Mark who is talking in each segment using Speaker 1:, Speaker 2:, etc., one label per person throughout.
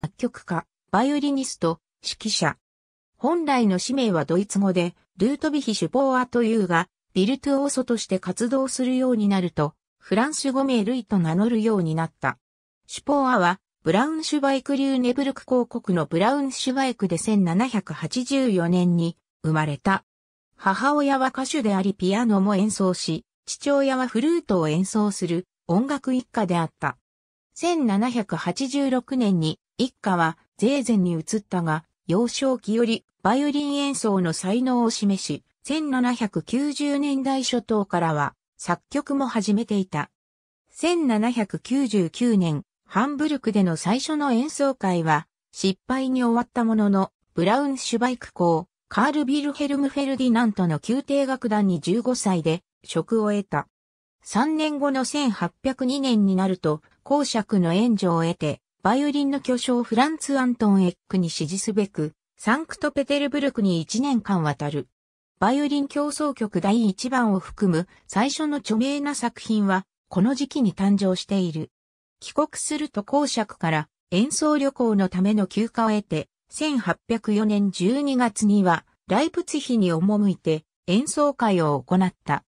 Speaker 1: 作曲家、バイオリニスト、指揮者。本来の使命はドイツ語で、ルートビヒ・シュポーアというが、ビルトゥオーソとして活動するようになると、フランス語名ルイと名乗るようになった。シュポーアは、ブラウンシュバイクリューネブルク公国のブラウンシュバイクで1784年に生まれた。母親は歌手でありピアノも演奏し、父親はフルートを演奏する音楽一家であった。1786年に一家は税前に移ったが、幼少期よりバイオリン演奏の才能を示し、1790年代初頭からは作曲も始めていた。1799年、ハンブルクでの最初の演奏会は失敗に終わったものの、ブラウンシュバイク校、カール・ビルヘルム・フェルディナントの宮廷楽団に15歳で職を得た。3年後の1802年になると、公爵の援助を得て、バイオリンの巨匠フランツ・アントン・エックに支持すべく、サンクトペテルブルクに1年間渡る。バイオリン競争曲第1番を含む最初の著名な作品は、この時期に誕生している。帰国すると公爵から演奏旅行のための休暇を得て、1804年12月には、ライプツヒに赴いて演奏会を行った。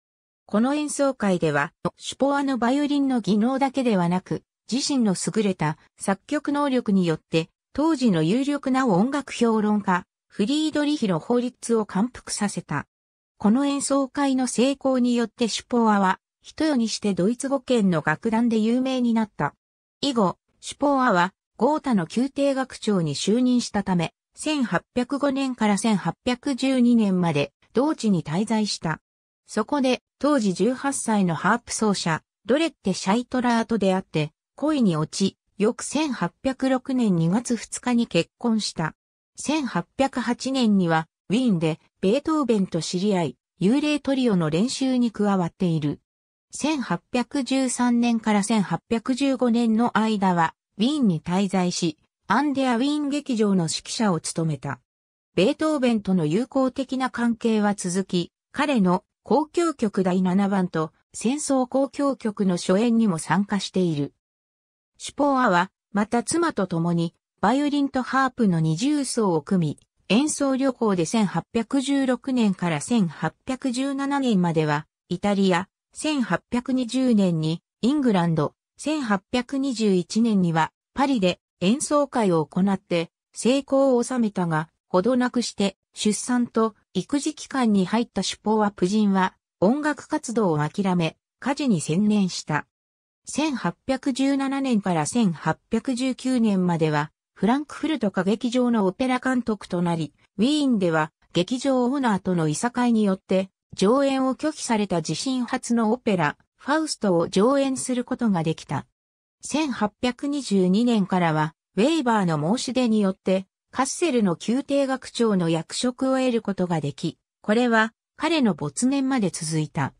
Speaker 1: この演奏会では、シュポアのバイオリンの技能だけではなく、自身の優れた作曲能力によって、当時の有力な音楽評論家、フリードリヒの法律を感服させた。この演奏会の成功によってシュポーアは、一夜にしてドイツ語圏の楽団で有名になった。以後、シュポーアは、ゴータの宮廷学長に就任したため、1805年から1812年まで、同地に滞在した。そこで、当時18歳のハープ奏者、ドレッテ・シャイトラーと出会って、恋に落ち、翌1806年2月2日に結婚した。1808年には、ウィーンで、ベートーベンと知り合い、幽霊トリオの練習に加わっている。1813年から1815年の間は、ウィーンに滞在し、アンデア・ウィーン劇場の指揮者を務めた。ベートーベンとの友好的な関係は続き、彼の公共曲第7番と戦争公共曲の初演にも参加している。シュポアは、また妻と共に、バイオリンとハープの二重奏を組み、演奏旅行で1816年から1817年までは、イタリア、1820年に、イングランド、1821年には、パリで演奏会を行って、成功を収めたが、ほどなくして、出産と育児期間に入ったシポーア夫人は、音楽活動を諦め、家事に専念した。1817年から1819年までは、フランクフルト歌劇場のオペラ監督となり、ウィーンでは劇場オーナーとのいさかいによって、上演を拒否された自身初のオペラ、ファウストを上演することができた。1822年からは、ウェイバーの申し出によって、カッセルの宮廷学長の役職を得ることができ、これは彼の没年まで続いた。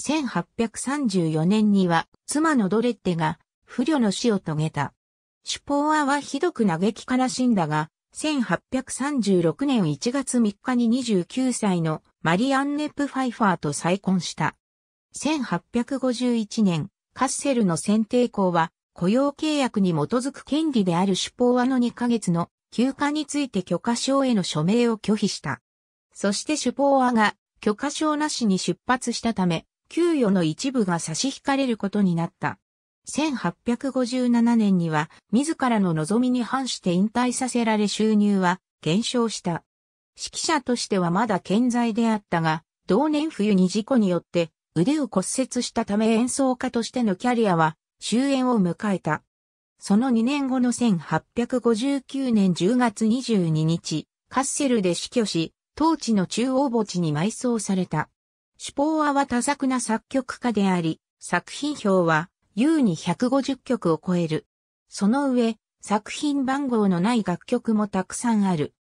Speaker 1: 1834年には妻のドレッテが不慮の死を遂げた。シュポーアはひどく嘆き悲しんだが、1836年1月3日に29歳のマリアンネプ・ファイファーと再婚した。1851年、カッセルの選定校は雇用契約に基づく権利であるシュポーアの2ヶ月の休暇について許可証への署名を拒否した。そしてシュポーアが許可証なしに出発したため、給与の一部が差し引かれることになった。1857年には自らの望みに反して引退させられ収入は減少した。指揮者としてはまだ健在であったが、同年冬に事故によって腕を骨折したため演奏家としてのキャリアは終焉を迎えた。その2年後の1859年10月22日、カッセルで死去し、当地の中央墓地に埋葬された。シュポーアは多作な作曲家であり、作品表は優に150曲を超える。その上、作品番号のない楽曲もたくさんある。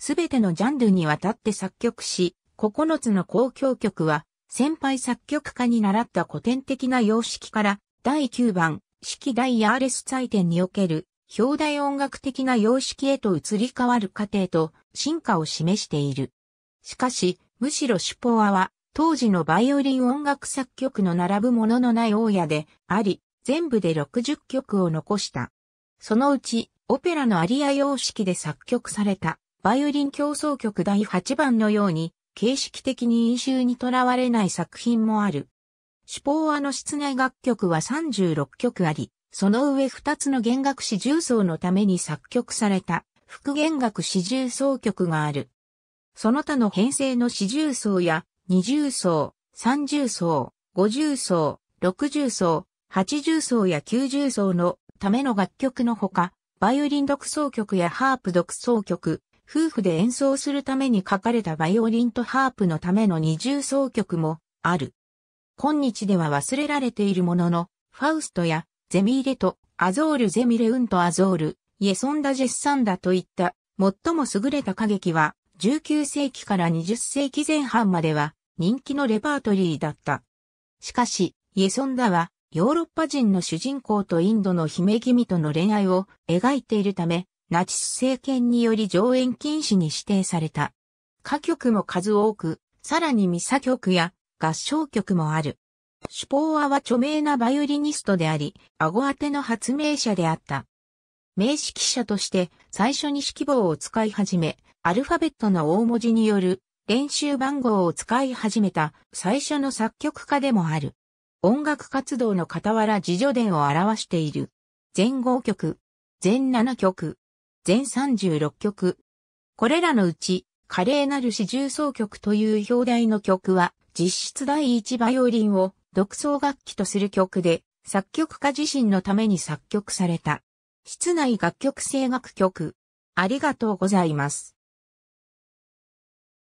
Speaker 1: すべてのジャンルにわたって作曲し、9つの交響曲は、先輩作曲家に習った古典的な様式から、第9番、式第ヤーレス祭典における、表題音楽的な様式へと移り変わる過程と、進化を示している。しかし、むしろシュポアは、当時のバイオリン音楽作曲の並ぶもののない大家であり、全部で60曲を残した。そのうち、オペラのアリア様式で作曲された、バイオリン競争曲第8番のように、形式的に因習にとらわれない作品もある。シュポーアの室内楽曲は36曲あり、その上2つの弦楽四重奏のために作曲された、副弦楽四重奏曲がある。その他の編成の四重奏や20層、30層、50層、60層、80層や90層のための楽曲のほか、バイオリン独奏曲やハープ独奏曲、夫婦で演奏するために書かれたバイオリンとハープのための二重奏曲もある。今日では忘れられているものの、ファウストやゼミーレとアゾールゼミレウンとアゾール、イエソンダジェッサンダといった最も優れた歌劇は19世紀から20世紀前半までは人気のレパートリーだった。しかし、イエソンダは、ヨーロッパ人の主人公とインドの姫君との恋愛を描いているため、ナチス政権により上演禁止に指定された。歌曲も数多く、さらにミサ曲や合唱曲もある。シュポーアは著名なバイオリニストであり、顎当ての発明者であった。名指揮者として最初に指揮棒を使い始め、アルファベットの大文字による練習番号を使い始めた最初の作曲家でもある。音楽活動の傍ら自助伝を表している。全5曲、全7曲、全36曲。これらのうち、華麗なる四重奏曲という表題の曲は、実質第一バイオリンを独奏楽器とする曲で、作曲家自身のために作曲された。室内楽曲声楽曲。ありがとうございます。